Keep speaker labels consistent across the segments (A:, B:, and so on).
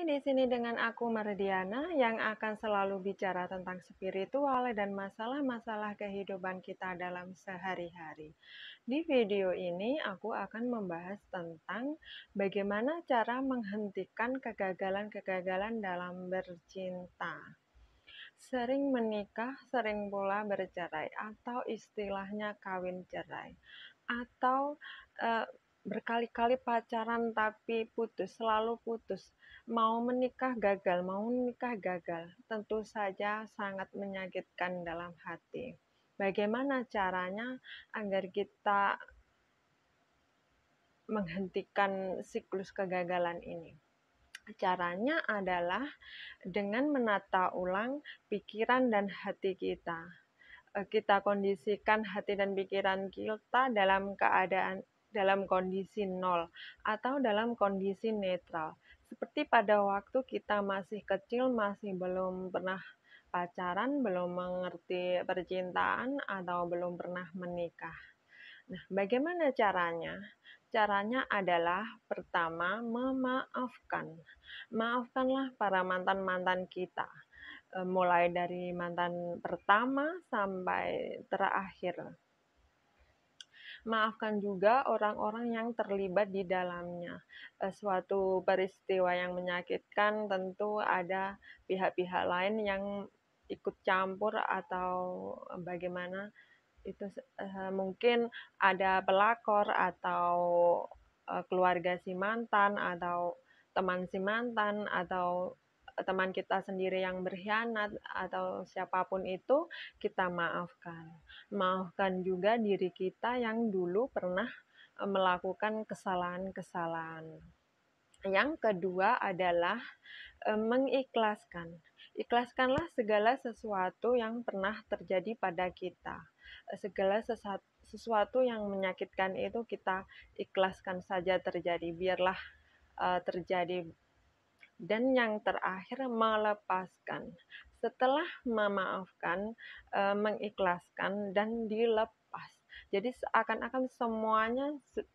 A: di sini dengan aku Mardiana yang akan selalu bicara tentang spiritual dan masalah-masalah kehidupan kita dalam sehari-hari. Di video ini aku akan membahas tentang bagaimana cara menghentikan kegagalan-kegagalan dalam bercinta. Sering menikah, sering pula bercerai atau istilahnya kawin cerai atau uh, berkali-kali pacaran tapi putus, selalu putus, mau menikah gagal, mau menikah gagal, tentu saja sangat menyakitkan dalam hati. Bagaimana caranya agar kita menghentikan siklus kegagalan ini? Caranya adalah dengan menata ulang pikiran dan hati kita. Kita kondisikan hati dan pikiran kita dalam keadaan dalam kondisi nol atau dalam kondisi netral. Seperti pada waktu kita masih kecil, masih belum pernah pacaran, belum mengerti percintaan, atau belum pernah menikah. Nah, bagaimana caranya? Caranya adalah pertama memaafkan. Maafkanlah para mantan-mantan kita. Eh, mulai dari mantan pertama sampai terakhir. Maafkan juga orang-orang yang terlibat di dalamnya. Eh, suatu peristiwa yang menyakitkan tentu ada pihak-pihak lain yang ikut campur atau eh, bagaimana itu eh, mungkin ada pelakor atau keluarga si mantan atau teman si mantan atau teman kita sendiri yang berkhianat atau siapapun itu kita maafkan. Maafkan juga diri kita yang dulu pernah eh, melakukan kesalahan-kesalahan. Yang kedua adalah eh, mengikhlaskan. Ikhlaskanlah segala sesuatu yang pernah terjadi pada kita. Eh, segala sesuatu yang menyakitkan itu kita ikhlaskan saja terjadi. Biarlah terjadi dan yang terakhir, melepaskan. Setelah memaafkan, eh, mengikhlaskan, dan dilepas. Jadi seakan-akan semuanya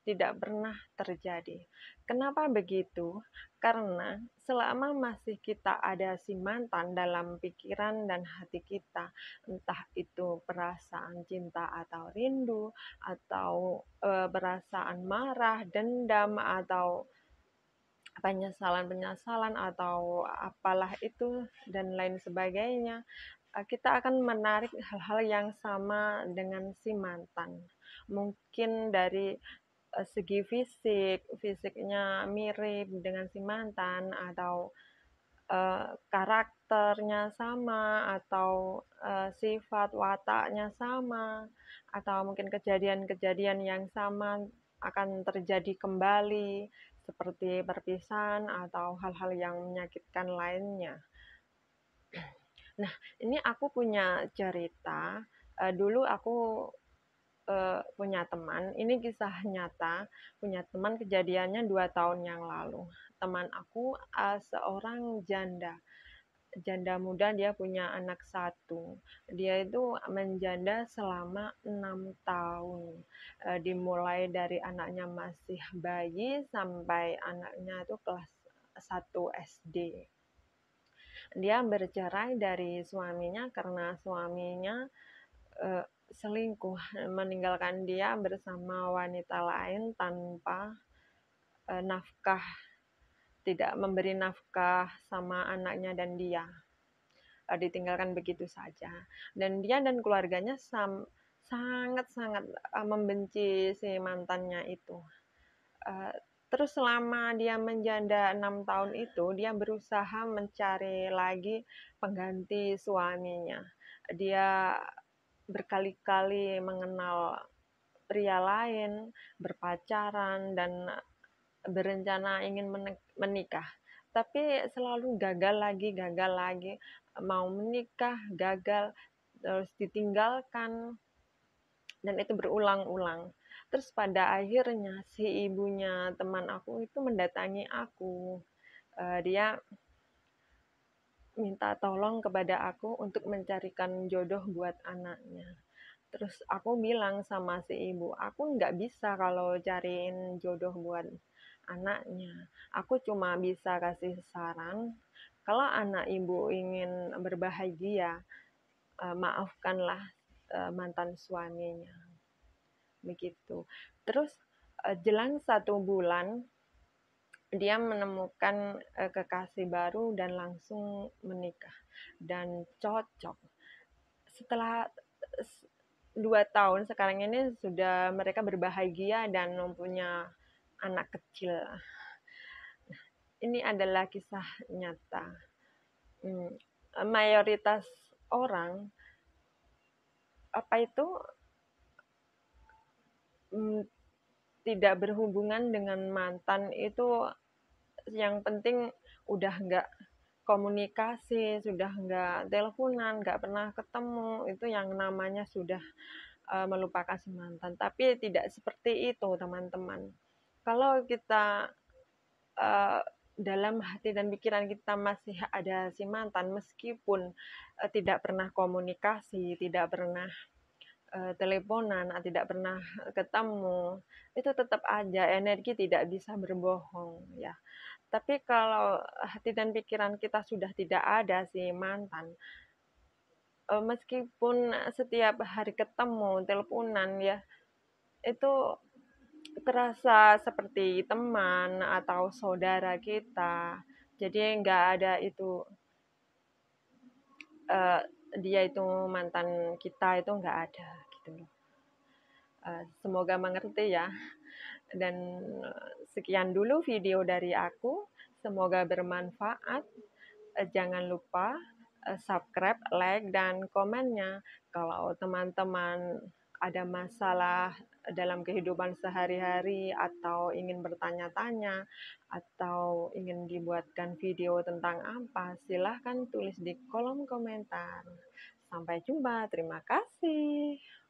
A: tidak pernah terjadi. Kenapa begitu? Karena selama masih kita ada si mantan dalam pikiran dan hati kita, entah itu perasaan cinta atau rindu, atau eh, perasaan marah, dendam, atau penyesalan-penyesalan atau apalah itu dan lain sebagainya eh, kita akan menarik hal-hal yang sama dengan si mantan mungkin dari eh, segi fisik fisiknya mirip dengan si mantan atau eh, karakternya sama atau sifat wataknya sama atau mungkin kejadian-kejadian yang sama akan terjadi kembali seperti perpisahan atau hal-hal yang menyakitkan lainnya. Nah, ini aku punya cerita. Uh, dulu aku uh, punya teman. Ini kisah nyata. Punya teman kejadiannya dua tahun yang lalu. Teman aku uh, seorang janda janda muda dia punya anak satu dia itu menjanda selama enam tahun e, dimulai dari anaknya masih bayi sampai anaknya itu kelas 1 SD dia bercerai dari suaminya karena suaminya e, selingkuh meninggalkan dia bersama wanita lain tanpa e, nafkah tidak memberi nafkah sama anaknya dan dia e, ditinggalkan begitu saja dan dia dan keluarganya sangat sangat e, membenci si mantannya itu e, terus selama dia menjanda enam tahun itu dia berusaha mencari lagi pengganti suaminya dia berkali-kali mengenal pria lain berpacaran dan berencana ingin menikah, tapi selalu gagal lagi, gagal lagi, mau menikah, gagal, terus ditinggalkan, dan itu berulang-ulang. Terus pada akhirnya si ibunya teman aku itu mendatangi aku. Uh, dia minta tolong kepada aku untuk mencarikan jodoh buat anaknya terus aku bilang sama si ibu aku nggak bisa kalau cariin jodoh buat anaknya. Aku cuma bisa kasih saran, kalau anak ibu ingin berbahagia, eh, maafkanlah eh, mantan suaminya. Begitu. Terus eh, jelang satu bulan, dia menemukan kekasih baru dan langsung menikah dan cocok. Setelah dua tahun sekarang ini sudah mereka berbahagia dan mempunyai anak kecil. ini adalah kisah nyata. Hmm, mayoritas orang apa itu hmm, tidak berhubungan dengan mantan itu yang penting udah nggak komunikasi sudah nggak teleponan nggak pernah ketemu itu yang namanya sudah eh, melupakan si mantan tapi tidak seperti itu teman-teman kalau kita uh, dalam hati dan pikiran kita masih ada si mantan meskipun uh, tidak pernah komunikasi, tidak pernah eh, teleponan, ah, tidak pernah ketemu, itu tetap aja energi tidak bisa berbohong ya. Tapi kalau hati dan pikiran kita sudah tidak ada si mantan, meskipun setiap hari ketemu, teleponan ya, itu terasa seperti teman atau saudara kita. Jadi nggak ada itu uh, dia itu mantan kita itu nggak ada gitu loh. Uh, semoga mengerti ya. Dan sekian dulu video dari aku. Semoga bermanfaat. Uh, jangan lupa uh, subscribe, like, dan komennya. Kalau teman-teman ada masalah dalam kehidupan sehari-hari atau ingin bertanya-tanya atau ingin dibuatkan video tentang apa, silahkan tulis di kolom komentar. Sampai jumpa, terima kasih.